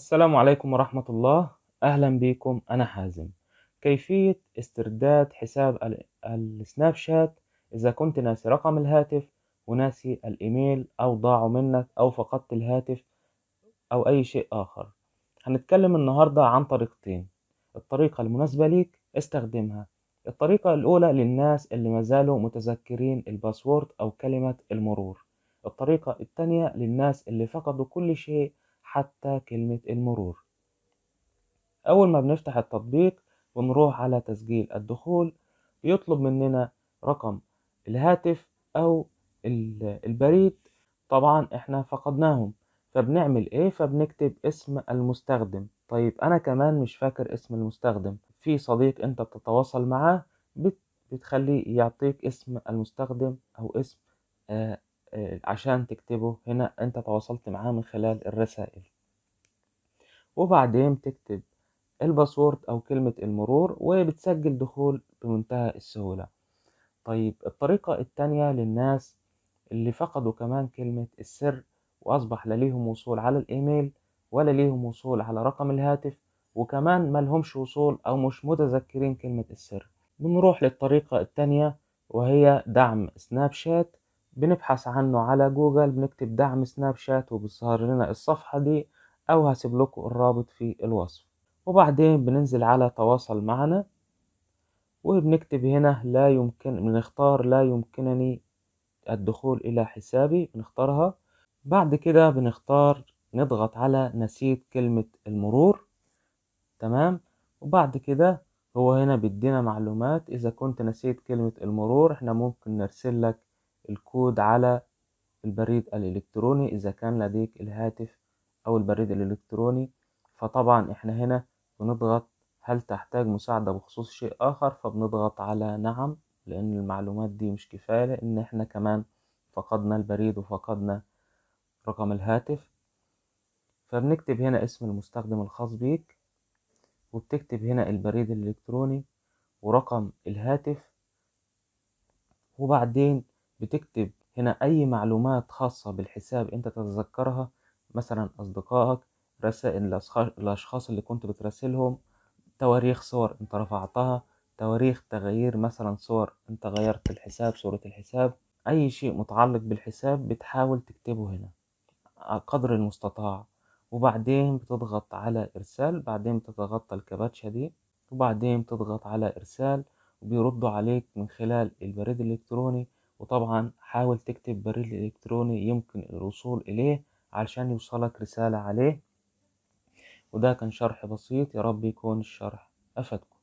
السلام عليكم ورحمة الله أهلا بكم أنا حازم كيفية استرداد حساب السناب شات إذا كنت ناسي رقم الهاتف وناسي الإيميل أو ضاعوا منك أو فقدت الهاتف أو أي شيء آخر هنتكلم النهاردة عن طريقتين الطريقة المناسبة ليك استخدمها الطريقة الأولى للناس اللي مازالوا متذكرين الباسورد أو كلمة المرور الطريقة التانية للناس اللي فقدوا كل شيء حتى كلمة المرور أول ما بنفتح التطبيق ونروح على تسجيل الدخول بيطلب مننا رقم الهاتف أو البريد طبعا احنا فقدناهم فبنعمل ايه فبنكتب اسم المستخدم طيب انا كمان مش فاكر اسم المستخدم في صديق انت بتتواصل معاه بتخليه يعطيك اسم المستخدم او اسم آه، آه، عشان تكتبه هنا انت تواصلت معاه من خلال الرسائل وبعدين تكتب الباسورد او كلمة المرور وبتسجل دخول بمنتهى السهولة طيب الطريقة التانية للناس اللي فقدوا كمان كلمة السر واصبح لا ليهم وصول على الايميل ولا ليهم وصول على رقم الهاتف وكمان ما لهمش وصول او مش متذكرين كلمة السر بنروح للطريقة التانية وهي دعم سناب شات بنبحث عنه على جوجل بنكتب دعم سناب شات وبيظهر لنا الصفحة دي أو هسيب لكم الرابط في الوصف وبعدين بننزل على تواصل معنا وبنكتب هنا لا يمكن بنختار لا يمكنني الدخول إلى حسابي بنختارها بعد كده بنختار نضغط على نسيت كلمة المرور تمام وبعد كده هو هنا بيدينا معلومات إذا كنت نسيت كلمة المرور احنا ممكن نرسل لك الكود على البريد الإلكتروني إذا كان لديك الهاتف أو البريد الإلكتروني فطبعا إحنا هنا بنضغط هل تحتاج مساعدة بخصوص شيء آخر فبنضغط على نعم لأن المعلومات دي مش كفاية لأن إحنا كمان فقدنا البريد وفقدنا رقم الهاتف فبنكتب هنا اسم المستخدم الخاص بيك وبتكتب هنا البريد الإلكتروني ورقم الهاتف وبعدين بتكتب هنا أي معلومات خاصة بالحساب أنت تتذكرها مثلا أصدقائك رسائل الأشخاص اللي كنت بتراسلهم تواريخ صور أنت رفعتها تواريخ تغيير مثلا صور أنت غيرت الحساب صورة الحساب أي شيء متعلق بالحساب بتحاول تكتبه هنا قدر المستطاع وبعدين بتضغط على إرسال بعدين بتتغطى الكباتشة دي وبعدين بتضغط على إرسال وبيردوا عليك من خلال البريد الإلكتروني وطبعا حاول تكتب بريد إلكتروني يمكن الوصول إليه علشان يوصلك رسالة عليه وده كان شرح بسيط يا رب يكون الشرح أفدكم